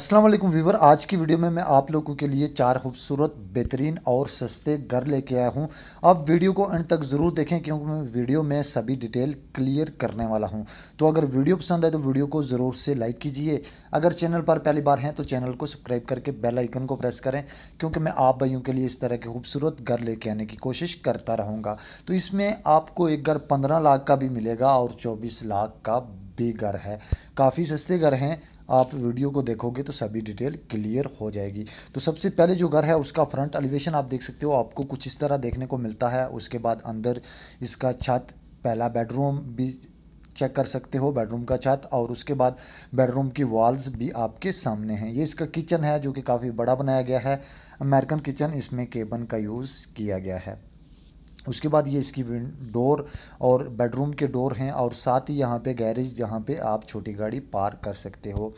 Aslam Weaver आज की video में मैं आप लोगों के लिए चार खूबसूरत बेहतरीन और सस्ते घर लेके आया हूँ आप वीडियो को एंड तक ज़रूर देखें क्योंकि मैं वीडियो में सभी डिटेल क्लियर करने वाला हूँ तो अगर वीडियो पसंद आए तो वीडियो को ज़रूर से लाइक कीजिए अगर चैनल पर पहली बार हैं तो चैनल को सब्सक्राइब करके बेल आइकन को प्रेस करें क्योंकि मैं आप भाइयों के लिए इस तरह के खूबसूरत घर लेके आने की कोशिश करता रहूँगा तो इसमें आपको एक घर पंद्रह लाख का भी मिलेगा और चौबीस लाख का भी घर है काफ़ी सस्ते घर हैं आप वीडियो को देखोगे तो सभी डिटेल क्लियर हो जाएगी तो सबसे पहले जो घर है उसका फ्रंट एलिवेशन आप देख सकते हो आपको कुछ इस तरह देखने को मिलता है उसके बाद अंदर इसका छत पहला बेडरूम भी चेक कर सकते हो बेडरूम का छत और उसके बाद बेडरूम की वॉल्स भी आपके सामने हैं ये इसका किचन है जो कि काफ़ी बड़ा बनाया गया है अमेरिकन किचन इसमें केबन का यूज़ किया गया है उसके बाद ये इसकी डोर और बेडरूम के डोर हैं और साथ ही यहाँ पे गैरेज जहाँ पे आप छोटी गाड़ी पार्क कर सकते हो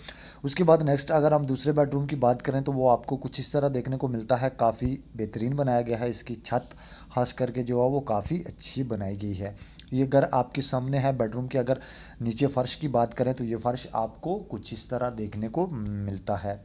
उसके बाद नेक्स्ट अगर हम दूसरे बेडरूम की बात करें तो वो आपको कुछ इस तरह देखने को मिलता है काफ़ी बेहतरीन बनाया गया है इसकी छत खास करके जो है वो काफ़ी अच्छी बनाई गई है ये घर आपके सामने है बेडरूम के अगर नीचे फ़र्श की बात करें तो ये फ़र्श आपको कुछ इस तरह देखने को मिलता है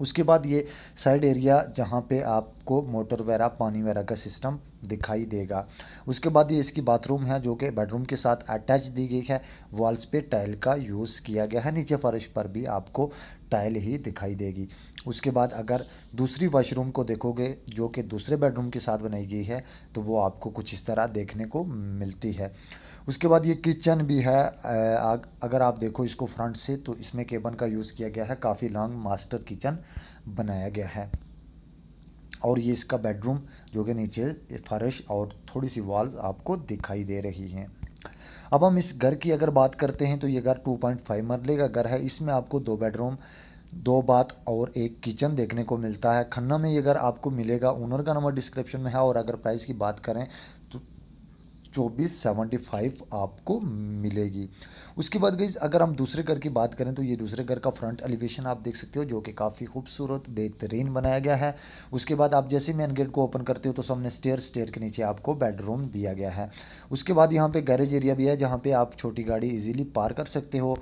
उसके बाद ये साइड एरिया जहाँ पे आप आपको मोटर वगैरह पानी वगैरह का सिस्टम दिखाई देगा उसके बाद ये इसकी बाथरूम है जो कि बेडरूम के साथ अटैच दी गई है वॉल्स पे टाइल का यूज़ किया गया है नीचे फर्श पर भी आपको टाइल ही दिखाई देगी उसके बाद अगर दूसरी वॉशरूम को देखोगे जो कि दूसरे बेडरूम के साथ बनाई गई है तो वो आपको कुछ इस तरह देखने को मिलती है उसके बाद ये किचन भी है अगर आप देखो इसको फ्रंट से तो इसमें केबन का यूज़ किया गया है काफ़ी लॉन्ग मास्टर किचन बनाया गया है और ये इसका बेडरूम जो कि नीचे फर्श और थोड़ी सी वॉल्स आपको दिखाई दे रही हैं अब हम इस घर की अगर बात करते हैं तो ये घर 2.5 मरले का घर है इसमें आपको दो बेडरूम दो बात और एक किचन देखने को मिलता है खन्ना में ये घर आपको मिलेगा ओनर का नंबर डिस्क्रिप्शन में है और अगर प्राइस की बात करें तो चौबीस सेवेंटी फाइव आपको मिलेगी उसके बाद गई अगर हम दूसरे घर की बात करें तो ये दूसरे घर का फ्रंट एलिवेशन आप देख सकते हो जो कि काफ़ी खूबसूरत बेहतरीन बनाया गया है उसके बाद आप जैसे मेन गेट को ओपन करते हो तो सामने स्टेयर स्टेयर के नीचे आपको बेडरूम दिया गया है उसके बाद यहाँ पर गैरेज एरिया भी है जहाँ पर आप छोटी गाड़ी ईजिली पार कर सकते हो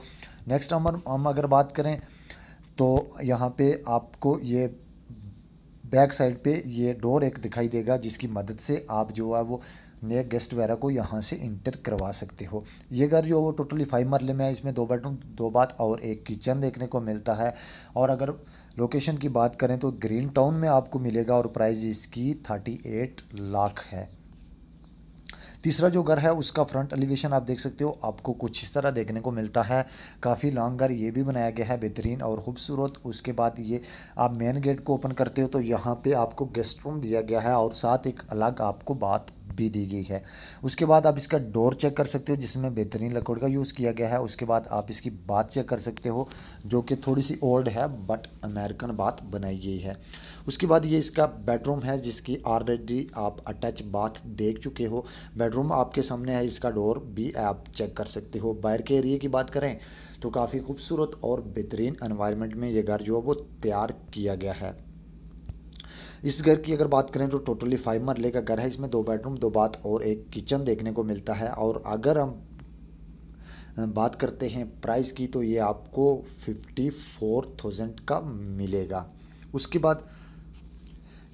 नेक्स्ट हम हम अगर बात करें तो यहाँ पर आपको ये बैक साइड पे ये डोर एक दिखाई देगा जिसकी मदद से आप जो है वो नया गेस्ट वगैरह को यहाँ से इंटर करवा सकते हो ये घर जो वो टोटली फाइव मरले में है इसमें दो बेडरूम दो बात और एक किचन देखने को मिलता है और अगर लोकेशन की बात करें तो ग्रीन टाउन में आपको मिलेगा और प्राइस इसकी थर्टी एट लाख है तीसरा जो घर है उसका फ्रंट एलिवेशन आप देख सकते हो आपको कुछ इस तरह देखने को मिलता है काफ़ी लॉन्ग घर ये भी बनाया गया है बेहतरीन और खूबसूरत उसके बाद ये आप मेन गेट को ओपन करते हो तो यहाँ पे आपको गेस्ट रूम दिया गया है और साथ एक अलग आपको बात भी दी गई है उसके बाद आप इसका डोर चेक कर सकते हो जिसमें बेहतरीन लकड़ का यूज़ किया गया है उसके बाद आप इसकी बात चेक कर सकते हो जो कि थोड़ी सी ओल्ड है बट अमेरिकन बात बनाई गई है उसके बाद ये इसका बेडरूम है जिसकी ऑलरेडी आप अटैच बाथ देख चुके हो बेडरूम आपके सामने है इसका डोर भी आप चेक कर सकते हो बाहर के एरिए की बात करें तो काफ़ी खूबसूरत और बेहतरीन इन्वायरमेंट में ये घर जो है वो तैयार किया गया है इस घर की अगर बात करें तो टोटली फाइव मरले का घर है इसमें दो बेडरूम दो बाथ और एक किचन देखने को मिलता है और अगर हम बात करते हैं प्राइस की तो ये आपको फिफ्टी फोर थाउजेंड का मिलेगा उसके बाद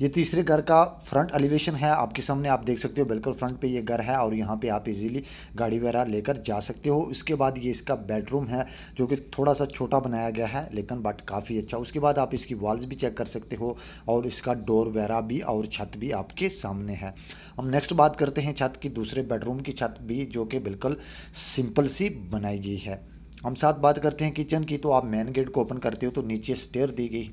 ये तीसरे घर का फ्रंट एलिवेशन है आपके सामने आप देख सकते हो बिल्कुल फ्रंट पे ये घर है और यहाँ पे आप इजीली गाड़ी वगैरह लेकर जा सकते हो उसके बाद ये इसका बेडरूम है जो कि थोड़ा सा छोटा बनाया गया है लेकिन बट काफ़ी अच्छा उसके बाद आप इसकी वॉल्स भी चेक कर सकते हो और इसका डोर वगैरह भी और छत भी आपके सामने है हम नेक्स्ट बात करते हैं छत की दूसरे बेडरूम की छत भी जो कि बिल्कुल सिंपल सी बनाई गई है हम साथ बात करते हैं किचन की तो आप मेन गेट को ओपन करते हो तो नीचे स्टेयर दी गई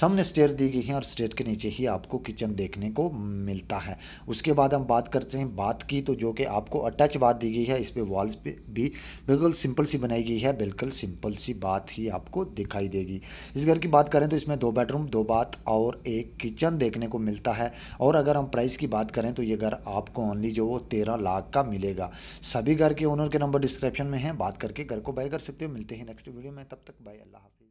सामने स्टेयर दी गई है और स्टेयर के नीचे ही आपको किचन देखने को मिलता है उसके बाद हम बात करते हैं बात की तो जो कि आपको अटैच बात दी गई है इस पर वॉल्स पे भी बिल्कुल सिंपल सी बनाई गई है बिल्कुल सिंपल सी बात ही आपको दिखाई देगी इस घर की बात करें तो इसमें दो बेडरूम दो बात और एक किचन देखने को मिलता है और अगर हम प्राइस की बात करें तो ये घर आपको ओनली जो वो तेरह लाख का मिलेगा सभी घर के ओनर के नंबर डिस्क्रिप्शन में है बात करके घर को बाय कर सकते हो मिलते हैं नेक्स्ट वीडियो में तब तक बाय अल्लाह हाफि